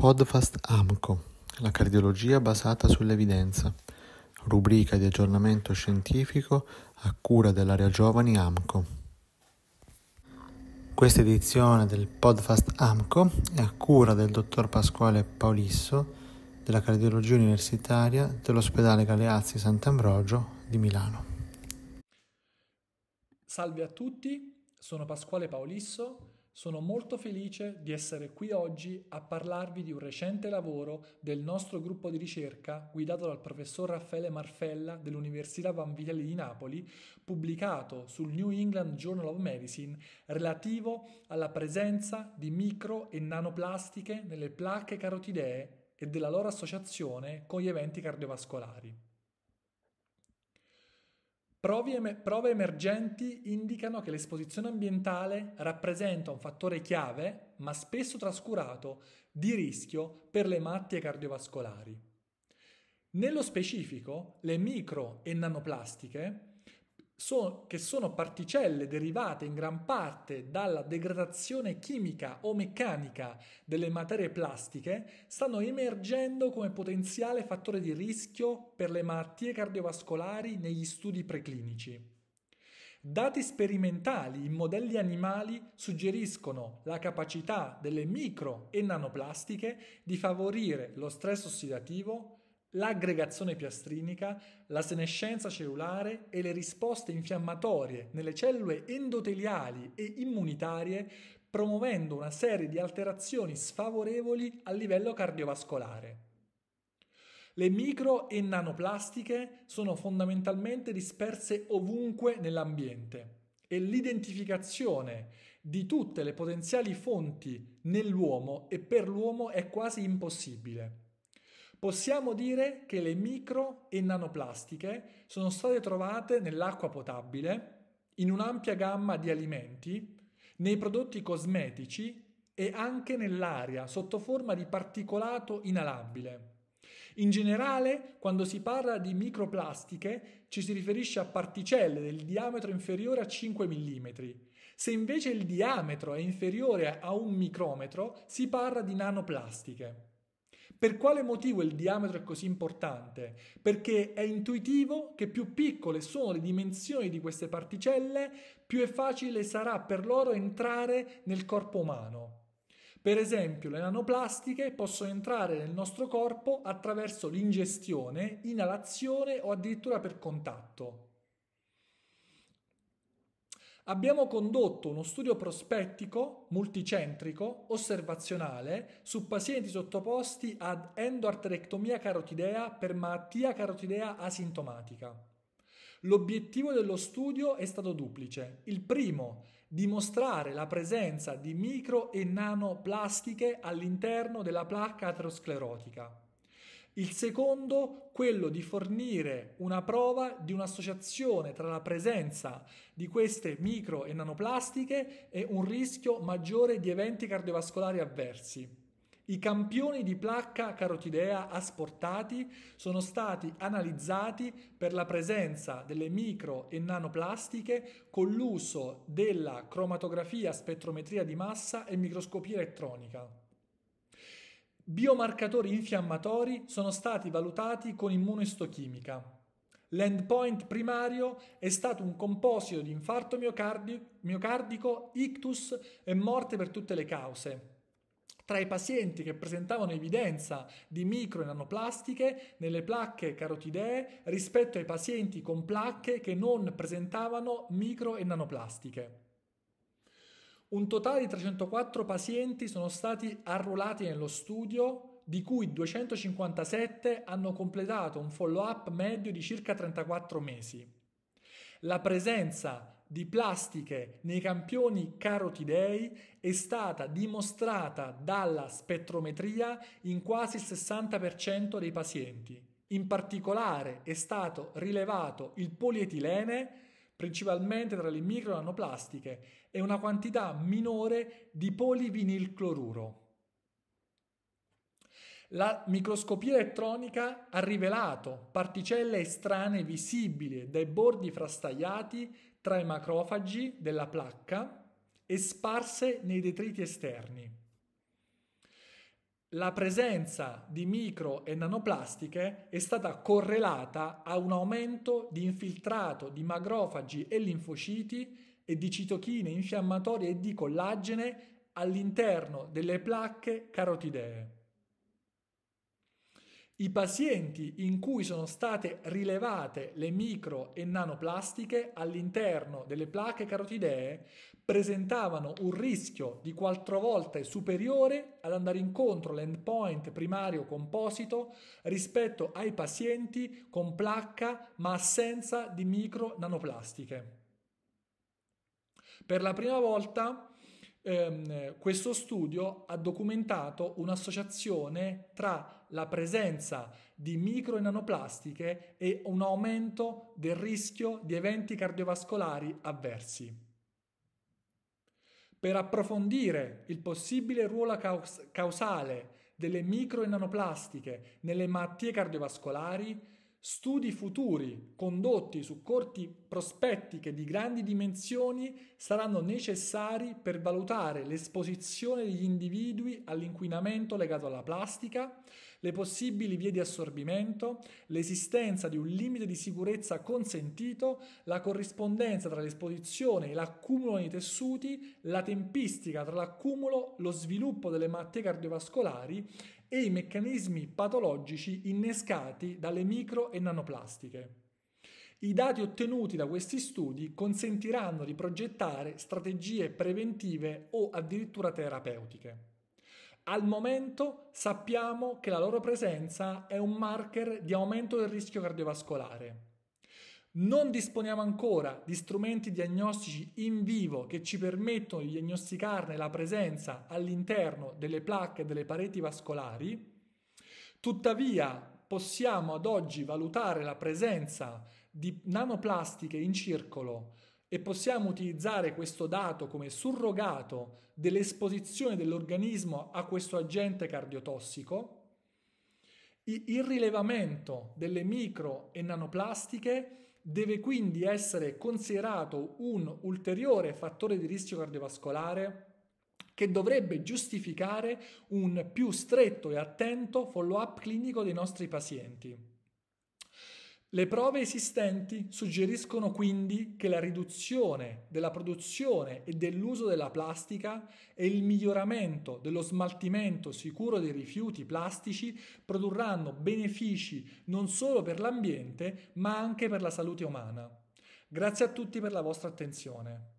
Podcast AMCO, la cardiologia basata sull'evidenza, rubrica di aggiornamento scientifico a cura dell'area giovani AMCO. Questa edizione del podcast AMCO è a cura del dottor Pasquale Paolisso della cardiologia universitaria dell'ospedale Galeazzi Sant'Ambrogio di Milano. Salve a tutti, sono Pasquale Paolisso sono molto felice di essere qui oggi a parlarvi di un recente lavoro del nostro gruppo di ricerca guidato dal professor Raffaele Marfella dell'Università Vanvitelli di Napoli, pubblicato sul New England Journal of Medicine relativo alla presenza di micro e nanoplastiche nelle placche carotidee e della loro associazione con gli eventi cardiovascolari prove emergenti indicano che l'esposizione ambientale rappresenta un fattore chiave, ma spesso trascurato, di rischio per le malattie cardiovascolari. Nello specifico, le micro e nanoplastiche so, che sono particelle derivate in gran parte dalla degradazione chimica o meccanica delle materie plastiche, stanno emergendo come potenziale fattore di rischio per le malattie cardiovascolari negli studi preclinici. Dati sperimentali in modelli animali suggeriscono la capacità delle micro e nanoplastiche di favorire lo stress ossidativo, l'aggregazione piastrinica, la senescenza cellulare e le risposte infiammatorie nelle cellule endoteliali e immunitarie, promuovendo una serie di alterazioni sfavorevoli a livello cardiovascolare. Le micro e nanoplastiche sono fondamentalmente disperse ovunque nell'ambiente e l'identificazione di tutte le potenziali fonti nell'uomo e per l'uomo è quasi impossibile. Possiamo dire che le micro e nanoplastiche sono state trovate nell'acqua potabile, in un'ampia gamma di alimenti, nei prodotti cosmetici e anche nell'aria sotto forma di particolato inalabile. In generale, quando si parla di microplastiche, ci si riferisce a particelle del diametro inferiore a 5 mm. Se invece il diametro è inferiore a un micrometro, si parla di nanoplastiche. Per quale motivo il diametro è così importante? Perché è intuitivo che più piccole sono le dimensioni di queste particelle, più è facile sarà per loro entrare nel corpo umano. Per esempio, le nanoplastiche possono entrare nel nostro corpo attraverso l'ingestione, inalazione o addirittura per contatto abbiamo condotto uno studio prospettico, multicentrico, osservazionale su pazienti sottoposti ad endoarterectomia carotidea per malattia carotidea asintomatica. L'obiettivo dello studio è stato duplice. Il primo, dimostrare la presenza di micro e nanoplastiche all'interno della placca aterosclerotica. Il secondo, quello di fornire una prova di un'associazione tra la presenza di queste micro e nanoplastiche e un rischio maggiore di eventi cardiovascolari avversi. I campioni di placca carotidea asportati sono stati analizzati per la presenza delle micro e nanoplastiche con l'uso della cromatografia, spettrometria di massa e microscopia elettronica. Biomarcatori infiammatori sono stati valutati con immunoistochimica. L'endpoint primario è stato un composito di infarto miocardi- miocardico, ictus e morte per tutte le cause. Tra i pazienti che presentavano evidenza di micro e nanoplastiche nelle placche carotidee rispetto ai pazienti con placche che non presentavano micro e nanoplastiche. Un totale di 304 pazienti sono stati arruolati nello studio, di cui 257 hanno completato un follow-up medio di circa 34 mesi. La presenza di plastiche nei campioni carotidei è stata dimostrata dalla spettrometria in quasi il 60% dei pazienti. In particolare è stato rilevato il polietilene principalmente tra le micro nanoplastiche, e una quantità minore di polivinilcloruro. La microscopia elettronica ha rivelato particelle strane visibili dai bordi frastagliati tra i macrofagi della placca e sparse nei detriti esterni la presenza di micro e nanoplastiche è stata correlata a un aumento di infiltrato di macrofagi e linfociti e di citochine infiammatorie e di collagene all'interno delle placche carotidee. I pazienti in cui sono state rilevate le micro e nanoplastiche all'interno delle placche carotidee presentavano un rischio di quattro volte superiore ad andare incontro all'endpoint primario composito rispetto ai pazienti con placca ma assenza di micro nanoplastiche. Per la prima volta ehm, questo studio ha documentato un'associazione tra la presenza di micro e nanoplastiche e un aumento del rischio di eventi cardiovascolari avversi. Per approfondire il possibile ruolo caus- causale delle micro e nanoplastiche nelle malattie cardiovascolari, studi futuri condotti su corti prospettiche di grandi dimensioni saranno necessari per valutare l'esposizione degli individui all'inquinamento legato alla plastica, le possibili vie di assorbimento, l'esistenza di un limite di sicurezza consentito, la corrispondenza tra l'esposizione e l'accumulo nei tessuti, la tempistica tra l'accumulo, lo sviluppo delle malattie cardiovascolari e i meccanismi patologici innescati dalle micro e nanoplastiche. I dati ottenuti da questi studi consentiranno di progettare strategie preventive o addirittura terapeutiche. Al momento sappiamo che la loro presenza è un marker di aumento del rischio cardiovascolare non disponiamo ancora di strumenti diagnostici in vivo che ci permettono di diagnosticarne la presenza all'interno delle placche e delle pareti vascolari. Tuttavia, possiamo ad oggi valutare la presenza di nanoplastiche in circolo e possiamo utilizzare questo dato come surrogato dell'esposizione dell'organismo a questo agente cardiotossico. Il rilevamento delle micro e nanoplastiche deve quindi essere considerato un ulteriore fattore di rischio cardiovascolare che dovrebbe giustificare un più stretto e attento follow-up clinico dei nostri pazienti. Le prove esistenti suggeriscono quindi che la riduzione della produzione e dell'uso della plastica e il miglioramento dello smaltimento sicuro dei rifiuti plastici produrranno benefici non solo per l'ambiente ma anche per la salute umana. Grazie a tutti per la vostra attenzione.